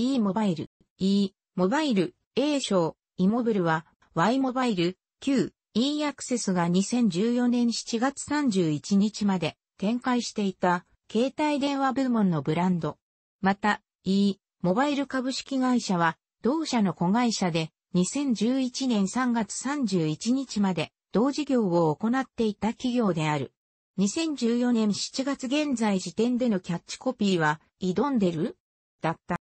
E モバイル、E モバイル、A 賞、イモブルは Y モバイル、Q、E アクセスが2014年7月31日まで展開していた携帯電話部門のブランド。また、E モバイル株式会社は同社の子会社で2011年3月31日まで同事業を行っていた企業である。2014年7月現在時点でのキャッチコピーは、挑んでるだった。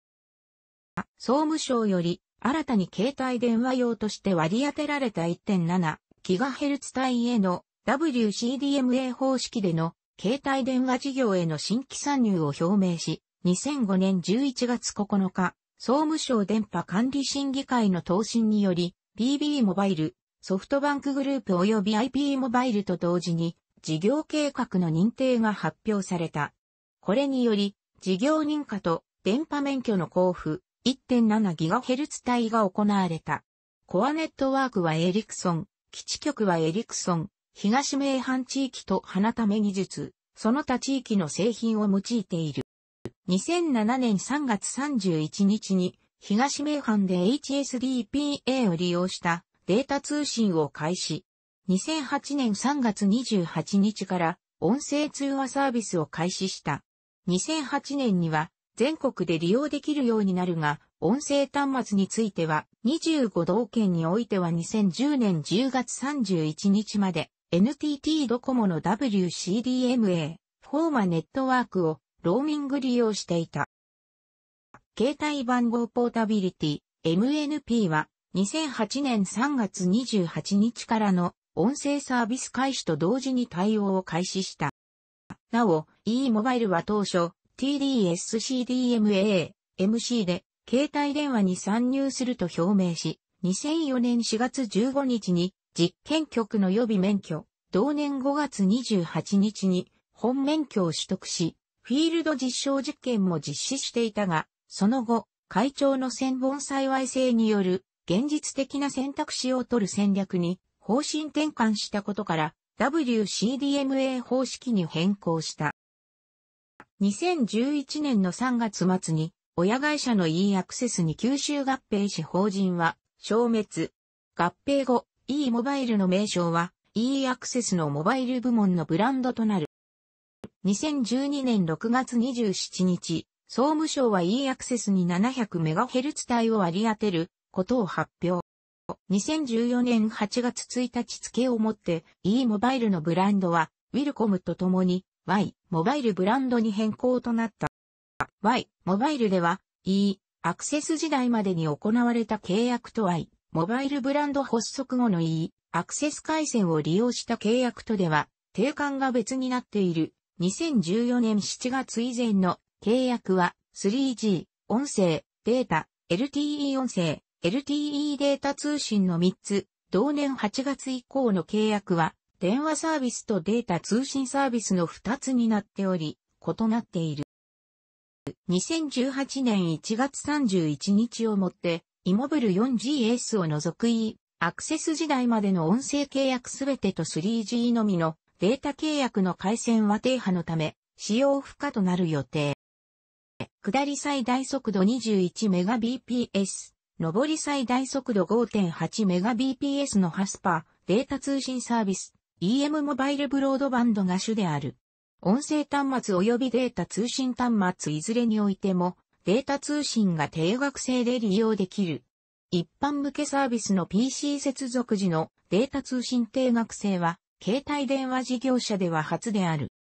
総務省より新たに携帯電話用として割り当てられた 1.7GHz 帯への WCDMA 方式での携帯電話事業への新規参入を表明し、2005年11月9日、総務省電波管理審議会の答申により、PB モバイル、ソフトバンクグループ及び IP モバイルと同時に、事業計画の認定が発表された。これにより、事業認可と電波免許の交付、1.7GHz 帯が行われた。コアネットワークはエリクソン、基地局はエリクソン、東名阪地域と花ため技術、その他地域の製品を用いている。2007年3月31日に、東名阪で HSDPA を利用したデータ通信を開始。2008年3月28日から音声通話サービスを開始した。2008年には全国で利用できるようになるが、音声端末については、25道県においては2010年10月31日まで、NTT ドコモの WCDMA、フォーマネットワークをローミング利用していた。携帯番号ポータビリティ、MNP は2008年3月28日からの音声サービス開始と同時に対応を開始した。なお、e モバイルは当初、TDSCDMA、MC で、携帯電話に参入すると表明し、2004年4月15日に実験局の予備免許、同年5月28日に本免許を取得し、フィールド実証実験も実施していたが、その後、会長の専門幸い性による現実的な選択肢を取る戦略に方針転換したことから WCDMA 方式に変更した。2011年の3月末に、親会社の E アクセスに吸収合併し法人は消滅。合併後、E モバイルの名称は E アクセスのモバイル部門のブランドとなる。2012年6月27日、総務省は E アクセスに 700MHz 帯を割り当てることを発表。2014年8月1日付をもって E モバイルのブランドはウィルコムと共に Y モバイルブランドに変更となった。Y、モバイルでは、E、アクセス時代までに行われた契約と I、モバイルブランド発足後の E、アクセス回線を利用した契約とでは、定款が別になっている。2014年7月以前の契約は 3G、音声、データ、LTE 音声、LTE データ通信の3つ、同年8月以降の契約は電話サービスとデータ通信サービスの2つになっており、異なっている。2018年1月31日をもって、イモブル 4GS を除く E、アクセス時代までの音声契約すべてと 3G のみのデータ契約の回線は低波のため、使用不可となる予定。下り最大速度 21Mbps、上り最大速度 5.8Mbps のハスパーデータ通信サービス EM モバイルブロードバンドが主である。音声端末及びデータ通信端末いずれにおいても、データ通信が定額制で利用できる。一般向けサービスの PC 接続時のデータ通信定額制は、携帯電話事業者では初である。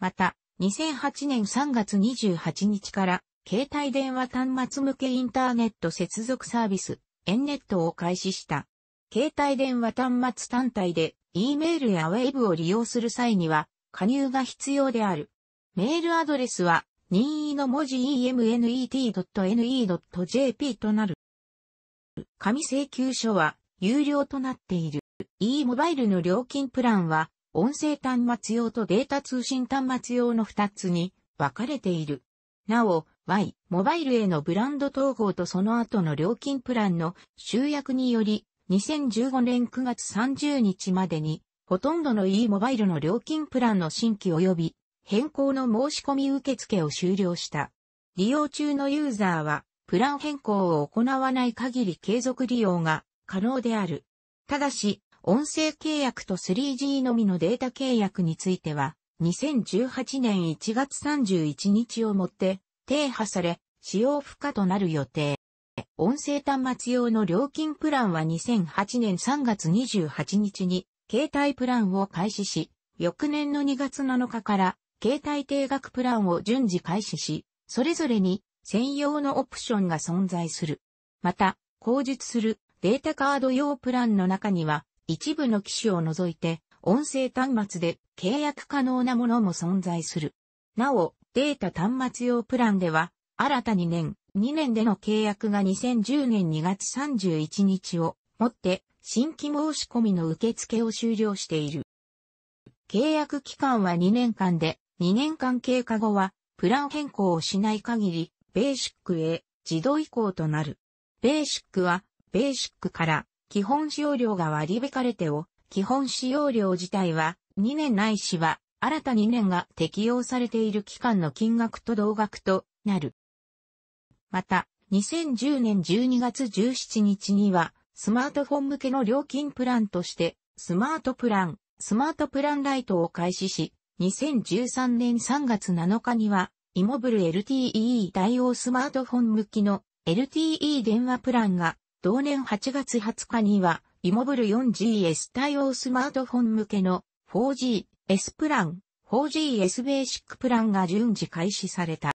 また、2008年3月28日から、携帯電話端末向けインターネット接続サービス、エンネットを開始した。携帯電話端末単体で E メールや w e b を利用する際には加入が必要である。メールアドレスは任意の文字 emnet.ne.jp となる。紙請求書は有料となっている。e モバイルの料金プランは音声端末用とデータ通信端末用の2つに分かれている。なお、Y、モバイルへのブランド統合とその後の料金プランの集約により、2015年9月30日までに、ほとんどの e モバイルの料金プランの新規及び変更の申し込み受付を終了した。利用中のユーザーは、プラン変更を行わない限り継続利用が可能である。ただし、音声契約と 3G のみのデータ契約については、2018年1月31日をもって、停波され、使用不可となる予定。音声端末用の料金プランは2008年3月28日に携帯プランを開始し、翌年の2月7日から携帯定額プランを順次開始し、それぞれに専用のオプションが存在する。また、口述するデータカード用プランの中には、一部の機種を除いて、音声端末で契約可能なものも存在する。なお、データ端末用プランでは、新たに年2年での契約が2010年2月31日をもって新規申し込みの受付を終了している。契約期間は2年間で、2年間経過後はプラン変更をしない限り、ベーシックへ自動移行となる。ベーシックは、ベーシックから基本使用料が割り引かれてを、基本使用料自体は2年ないしは新た2年が適用されている期間の金額と同額となる。また、2010年12月17日には、スマートフォン向けの料金プランとして、スマートプラン、スマートプランライトを開始し、2013年3月7日には、イモブル LTE 対応スマートフォン向きの LTE 電話プランが、同年8月20日には、イモブル 4GS 対応スマートフォン向けの 4GS プラン、4GS ベーシックプランが順次開始された。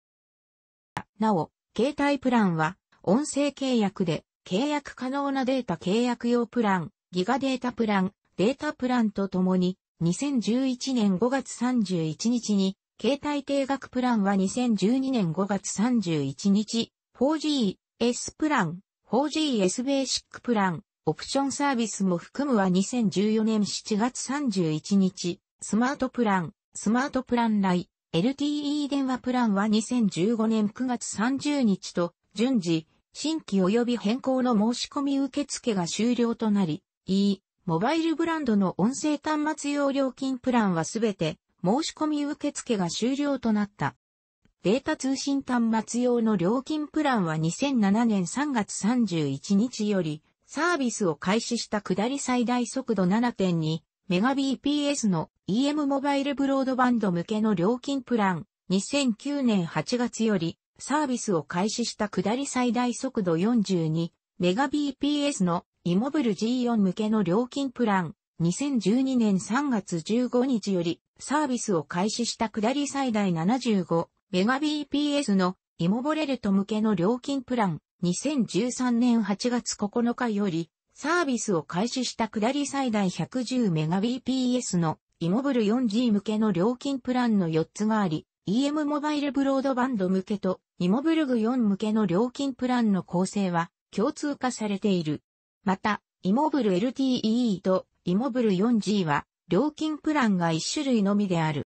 なお、携帯プランは、音声契約で、契約可能なデータ契約用プラン、ギガデータプラン、データプランとともに、2011年5月31日に、携帯定額プランは2012年5月31日、4G、S プラン、4GS ベーシックプラン、オプションサービスも含むは2014年7月31日、スマートプラン、スマートプラン来、LTE 電話プランは2015年9月30日と、順次、新規及び変更の申し込み受付が終了となり、E、モバイルブランドの音声端末用料金プランはすべて申し込み受付が終了となった。データ通信端末用の料金プランは2007年3月31日よりサービスを開始した下り最大速度7.2メガ BPS の EM モバイルブロードバンド向けの料金プラン、2009年8月よりサービスを開始した下り最大速度42メガ BPS のイモブル G4 向けの料金プラン、2012年3月15日よりサービスを開始した下り最大75メガ BPS のイモボレルト向けの料金プラン、2013年8月9日よりサービスを開始した下り最大 110Mbps のイモブル 4G 向けの料金プランの4つがあり、EM モバイルブロードバンド向けとイモブルグ4向けの料金プランの構成は共通化されている。また、イモブル LTE とイモブル 4G は料金プランが1種類のみである。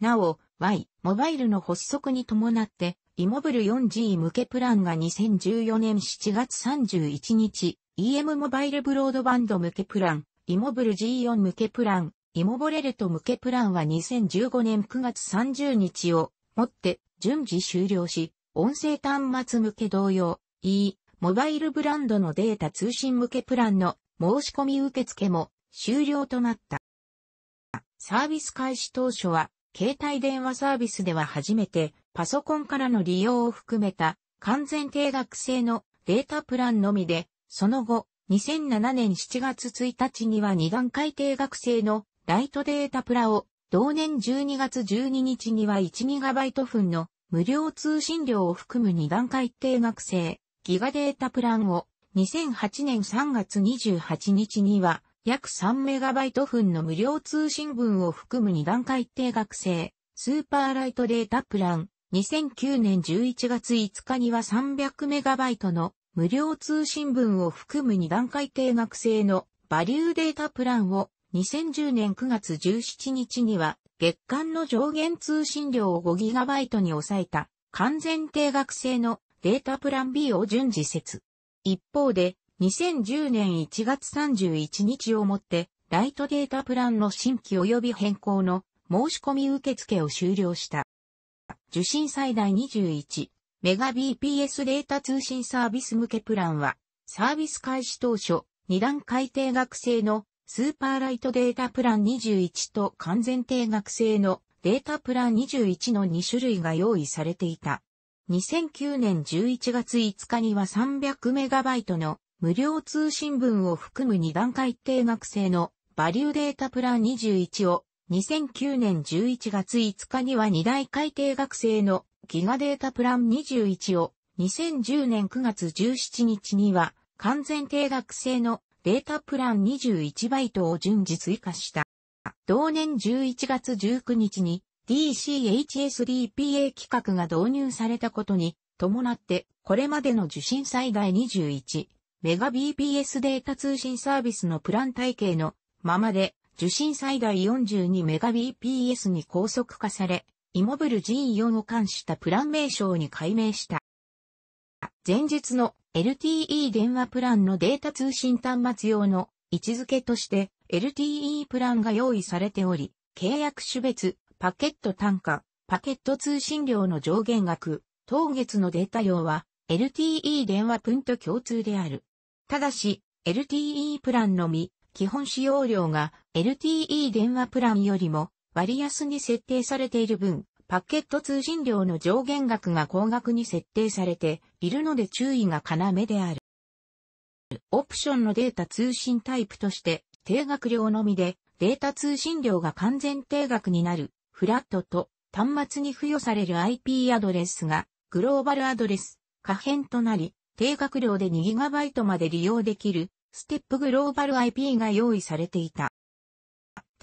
なお、Y、モバイルの発足に伴って、イモブル 4G 向けプランが2014年7月31日、EM モバイルブロードバンド向けプラン、イモブル G4 向けプラン、イモボレルト向けプランは2015年9月30日をもって順次終了し、音声端末向け同様、E、モバイルブランドのデータ通信向けプランの申し込み受付も終了となった。サービス開始当初は、携帯電話サービスでは初めて、パソコンからの利用を含めた完全定額制のデータプランのみでその後、2007年7月1日には2段階定額制のライトデータプラを、同年12月12日には 1GB 分の無料通信料を含む2段階定額制ギガデータプランを、2008年3月28日には約 3MB 分の無料通信分を含む2段階定額制スーパーライトデータプラン、2009年11月5日には 300MB の無料通信分を含む2段階定額制のバリューデータプランを2010年9月17日には月間の上限通信量を 5GB に抑えた完全定額制のデータプラン B を順次設。一方で2010年1月31日をもってライトデータプランの新規及び変更の申し込み受付を終了した。受信最大21メガ BPS データ通信サービス向けプランは、サービス開始当初、2段階定額制のスーパーライトデータプラン21と完全定額制のデータプラン21の2種類が用意されていた。2009年11月5日には 300MB の無料通信分を含む2段階定額制のバリューデータプラン21を2009年11月5日には2大改定学生のギガデータプラン21を2010年9月17日には完全定額制のデータプラン21バイトを順次追加した。同年11月19日に DCHSDPA 規格が導入されたことに伴ってこれまでの受信最大21メガ BPS データ通信サービスのプラン体系のままで受信最大42メガ BPS に高速化されイモブル G4 を冠したプラン名称に改名した。前日の LTE 電話プランのデータ通信端末用の位置づけとして LTE プランが用意されており、契約種別、パケット単価、パケット通信量の上限額、当月のデータ量は LTE 電話分と共通である。ただし、LTE プランのみ、基本使用量が LTE 電話プランよりも割安に設定されている分、パケット通信料の上限額が高額に設定されているので注意が要である。オプションのデータ通信タイプとして定額料のみでデータ通信料が完全定額になるフラットと端末に付与される IP アドレスがグローバルアドレス可変となり定額料で 2GB まで利用できるステップグローバル IP が用意されていた。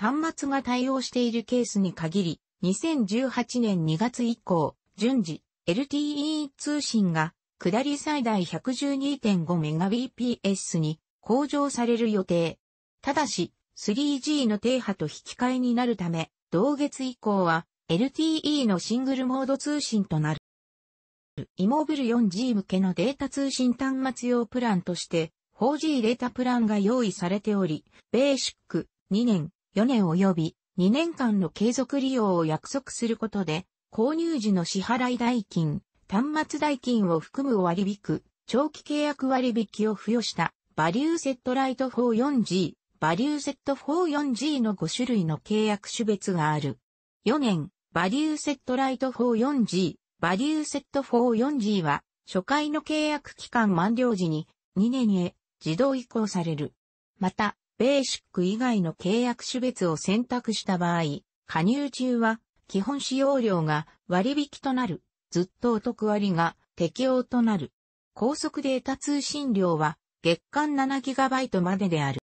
端末が対応しているケースに限り、2018年2月以降、順次、LTE 通信が、下り最大 112.5Mbps に向上される予定。ただし、3G の停波と引き換えになるため、同月以降は LTE のシングルモード通信となる。イモーブル 4G 向けのデータ通信端末用プランとして、4G データプランが用意されており、ベーシック2年、4年及び2年間の継続利用を約束することで、購入時の支払い代金、端末代金を含む割引、長期契約割引を付与したバリューセットライト 44G、バリューセット 44G の5種類の契約種別がある。4年、バリューセットライト 44G、バリューセット 44G は、初回の契約期間満了時に2年へ自動移行される。また、ベーシック以外の契約種別を選択した場合、加入中は基本使用料が割引となる、ずっとお得割が適用となる。高速データ通信量は月間 7GB までである。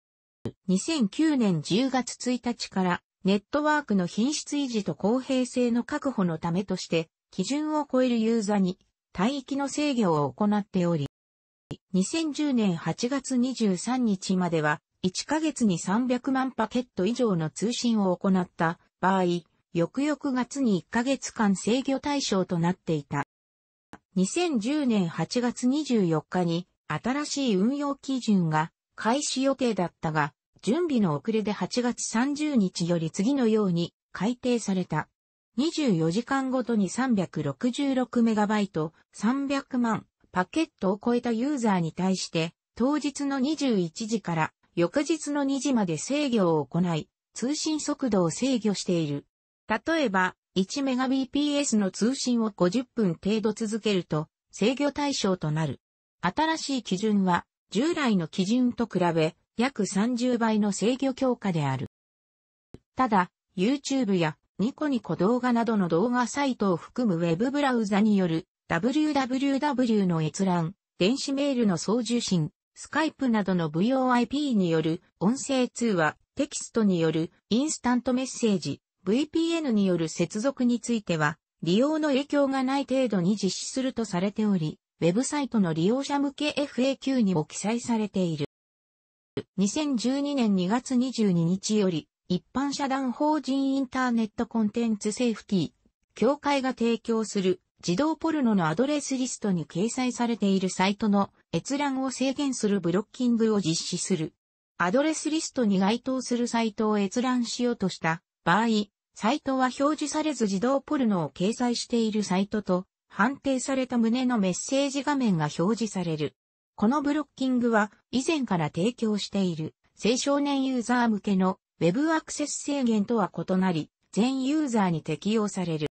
2009年10月1日からネットワークの品質維持と公平性の確保のためとして基準を超えるユーザーに帯域の制御を行っており、2010年8月23日までは1ヶ月に300万パケット以上の通信を行った場合、翌々月に1ヶ月間制御対象となっていた。2010年8月24日に新しい運用基準が開始予定だったが、準備の遅れで8月30日より次のように改定された。24時間ごとに3 6 6イト300万パケットを超えたユーザーに対して、当日の21時から翌日の2時まで制御を行い、通信速度を制御している。例えば、1Mbps の通信を50分程度続けると、制御対象となる。新しい基準は、従来の基準と比べ、約30倍の制御強化である。ただ、YouTube やニコニコ動画などの動画サイトを含むウェブブラウザによる www の閲覧、電子メールの送受信、スカイプなどの VoIP による音声通話、テキストによるインスタントメッセージ、VPN による接続については、利用の影響がない程度に実施するとされており、ウェブサイトの利用者向け FAQ にも記載されている。2012年2月22日より、一般社団法人インターネットコンテンツセーフティ協会が提供する自動ポルノのアドレスリストに掲載されているサイトの閲覧を制限するブロッキングを実施する。アドレスリストに該当するサイトを閲覧しようとした場合、サイトは表示されず自動ポルノを掲載しているサイトと判定された旨のメッセージ画面が表示される。このブロッキングは以前から提供している青少年ユーザー向けの Web アクセス制限とは異なり、全ユーザーに適用される。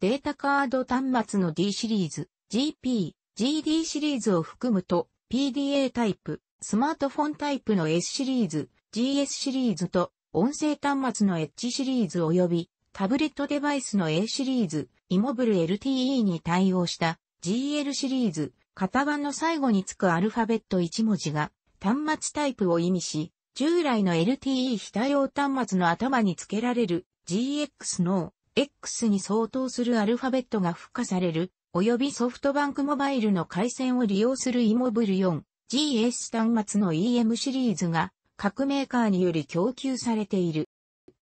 データカード端末の D シリーズ、GP、GD シリーズを含むと PDA タイプ、スマートフォンタイプの S シリーズ、GS シリーズと音声端末の H シリーズ及びタブレットデバイスの A シリーズ、イモブル LTE に対応した GL シリーズ、型番の最後につくアルファベット1文字が端末タイプを意味し、従来の LTE 非対応端末の頭につけられる GX の X に相当するアルファベットが付加される、及びソフトバンクモバイルの回線を利用する e モブル 4GS 端末の EM シリーズが各メーカーにより供給されている。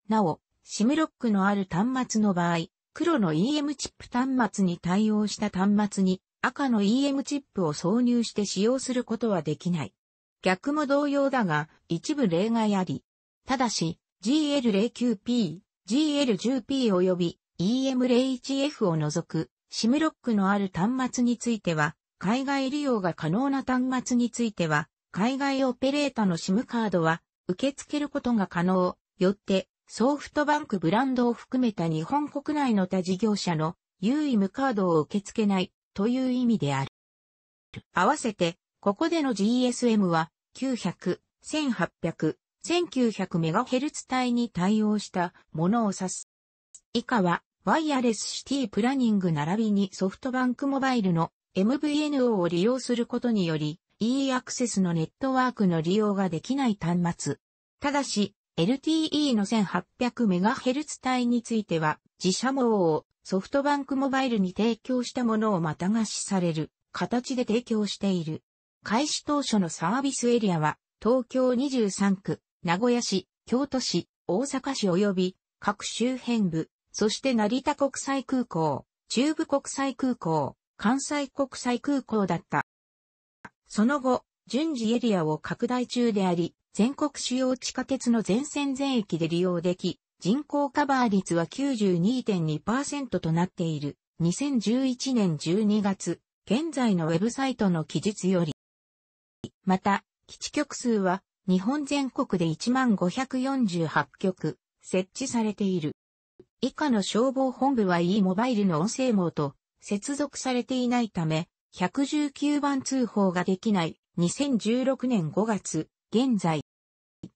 なお、SIM ロックのある端末の場合、黒の EM チップ端末に対応した端末に赤の EM チップを挿入して使用することはできない。逆も同様だが、一部例外あり。ただし、GL09P、GL10P 及び EM01F を除く SIM ロックのある端末については、海外利用が可能な端末については、海外オペレータの SIM カードは受け付けることが可能、よってソフトバンクブランドを含めた日本国内の他事業者の有意無カードを受け付けないという意味である。合わせて、ここでの GSM は900、1800、1900MHz 帯に対応したものを指す。以下は、ワイヤレスシティプランニング並びにソフトバンクモバイルの MVNO を利用することにより、e アクセスのネットワークの利用ができない端末。ただし、LTE の 1800MHz 帯については、自社網をソフトバンクモバイルに提供したものをまたがしされる形で提供している。開始当初のサービスエリアは、東京23区、名古屋市、京都市、大阪市及び各周辺部、そして成田国際空港、中部国際空港、関西国際空港だった。その後、順次エリアを拡大中であり、全国主要地下鉄の全線全域で利用でき、人口カバー率は92.2%となっている。2011年12月、現在のウェブサイトの記述より。また、基地局数は日本全国で1548局設置されている。以下の消防本部は e モバイルの音声網と接続されていないため、119番通報ができない2016年5月、現在、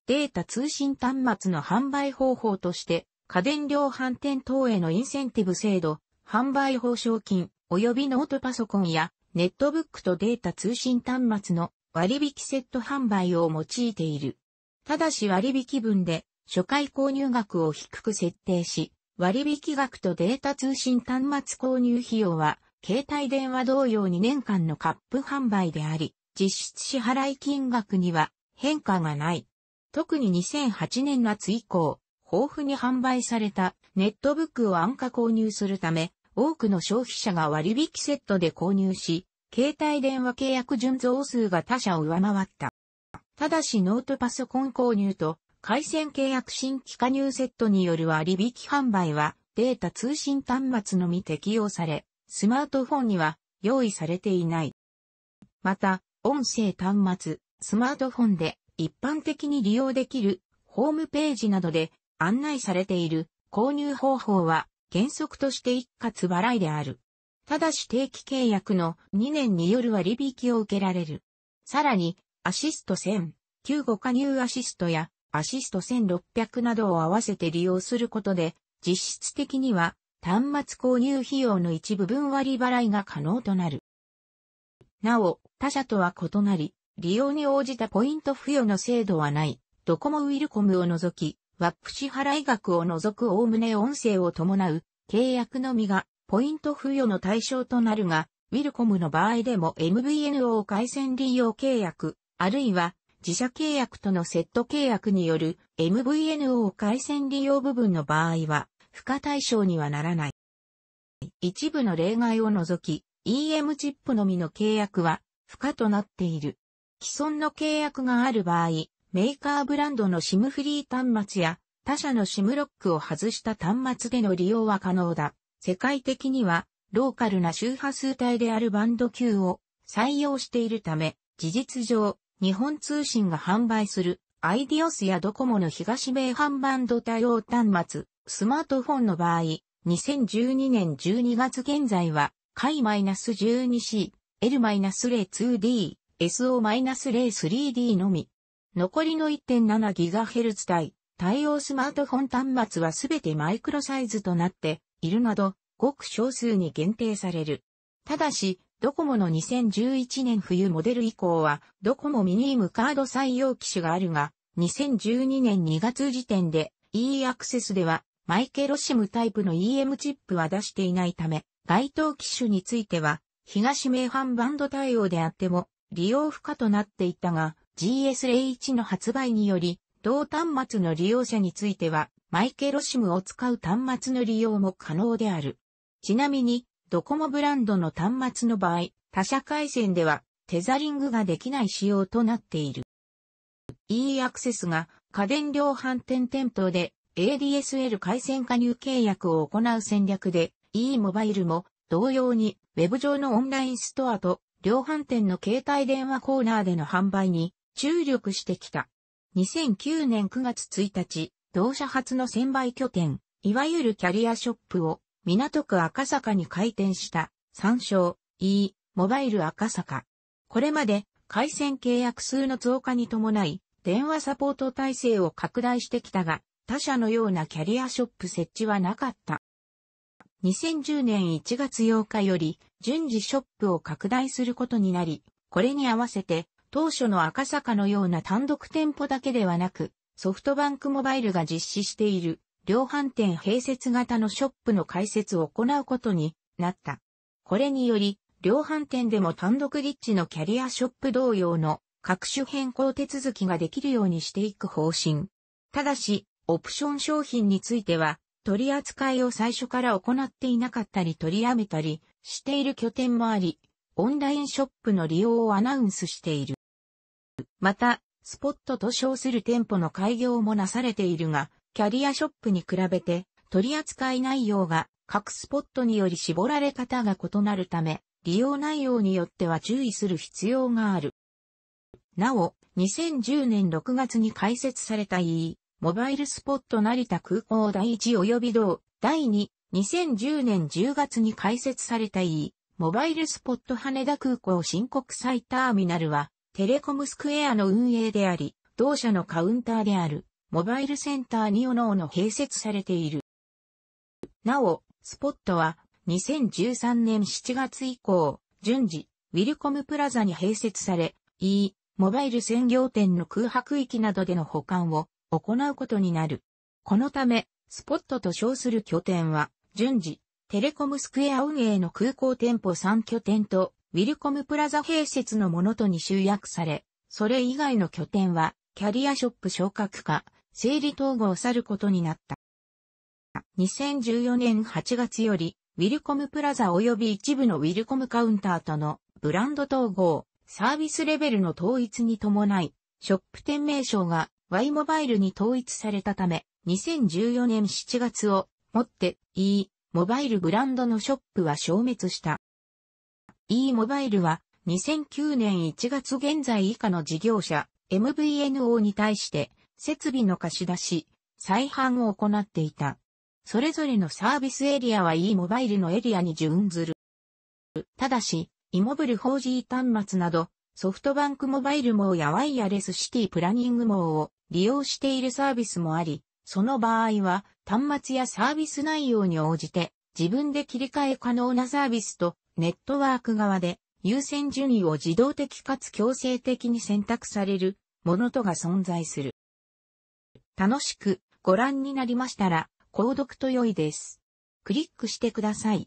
データ通信端末の販売方法として、家電量販店等へのインセンティブ制度、販売報奨金、及びノートパソコンやネットブックとデータ通信端末の割引セット販売を用いている。ただし割引分で初回購入額を低く設定し、割引額とデータ通信端末購入費用は、携帯電話同様2年間のカップ販売であり、実質支払い金額には変化がない。特に2008年夏以降、豊富に販売されたネットブックを安価購入するため、多くの消費者が割引セットで購入し、携帯電話契約純増数が他社を上回った。ただしノートパソコン購入と回線契約新規加入セットによる割引販売はデータ通信端末のみ適用され、スマートフォンには用意されていない。また、音声端末、スマートフォンで一般的に利用できるホームページなどで案内されている購入方法は原則として一括払いである。ただし定期契約の2年による割引を受けられる。さらに、アシスト1000、旧5加入アシストやアシスト1600などを合わせて利用することで、実質的には端末購入費用の一部分割払いが可能となる。なお、他社とは異なり、利用に応じたポイント付与の制度はない、ドコモウィルコムを除き、ワップ支払い額を除くおおむね音声を伴う契約のみがポイント付与の対象となるが、ウィルコムの場合でも MVNO 回線利用契約、あるいは自社契約とのセット契約による MVNO 回線利用部分の場合は、付加対象にはならない。一部の例外を除き、EM チップのみの契約は付加となっている。既存の契約がある場合、メーカーブランドの SIM フリー端末や他社の SIM ロックを外した端末での利用は可能だ。世界的には、ローカルな周波数帯であるバンド級を採用しているため、事実上、日本通信が販売するアイディオスやドコモの東米販バンド対応端末、スマートフォンの場合、2012年12月現在は、K-12C、L-02D、SO-03D のみ。残りの 1.7GHz 帯、対応スマートフォン端末はすべてマイクロサイズとなって、いるなど、ごく少数に限定される。ただし、ドコモの2011年冬モデル以降は、ドコモミニームカード採用機種があるが、2012年2月時点で e アクセスでは、マイケロシムタイプの EM チップは出していないため、該当機種については、東名阪バンド対応であっても、利用不可となっていたが、g s a 1の発売により、同端末の利用者については、マイケロシムを使う端末の利用も可能である。ちなみに、ドコモブランドの端末の場合、他社回線ではテザリングができない仕様となっている。e アクセスが家電量販店店頭で ADSL 回線加入契約を行う戦略で e モバイルも同様に Web 上のオンラインストアと量販店の携帯電話コーナーでの販売に注力してきた。2009年9月1日、同社初の専売拠点、いわゆるキャリアショップを港区赤坂に開店した参照 E モバイル赤坂。これまで回線契約数の増加に伴い電話サポート体制を拡大してきたが他社のようなキャリアショップ設置はなかった。2010年1月8日より順次ショップを拡大することになり、これに合わせて当初の赤坂のような単独店舗だけではなく、ソフトバンクモバイルが実施している量販店併設型のショップの開設を行うことになった。これにより、量販店でも単独立地のキャリアショップ同様の各種変更手続きができるようにしていく方針。ただし、オプション商品については、取り扱いを最初から行っていなかったり取りやめたりしている拠点もあり、オンラインショップの利用をアナウンスしている。また、スポットと称する店舗の開業もなされているが、キャリアショップに比べて取り扱い内容が各スポットにより絞られ方が異なるため、利用内容によっては注意する必要がある。なお、2010年6月に開設された E、モバイルスポット成田空港第1及び同、第2、2010年10月に開設された E、モバイルスポット羽田空港新国際ターミナルは、テレコムスクエアの運営であり、同社のカウンターである、モバイルセンターにおのおの併設されている。なお、スポットは、2013年7月以降、順次、ウィルコムプラザに併設され、E、モバイル専業店の空白域などでの保管を行うことになる。このため、スポットと称する拠点は、順次、テレコムスクエア運営の空港店舗3拠点と、ウィルコムプラザ併設のものとに集約され、それ以外の拠点は、キャリアショップ昇格化、整理統合を去ることになった。2014年8月より、ウィルコムプラザ及び一部のウィルコムカウンターとのブランド統合、サービスレベルの統一に伴い、ショップ店名称が Y モバイルに統一されたため、2014年7月をもって E モバイルブランドのショップは消滅した。e モバイルは2009年1月現在以下の事業者 MVNO に対して設備の貸し出し、再販を行っていた。それぞれのサービスエリアは e モバイルのエリアに準ずる。ただし、イモブル 4G 端末など、ソフトバンクモバイル網やワイヤレスシティプランニング網を利用しているサービスもあり、その場合は端末やサービス内容に応じて自分で切り替え可能なサービスとネットワーク側で優先順位を自動的かつ強制的に選択されるものとが存在する。楽しくご覧になりましたら、購読と良いです。クリックしてください。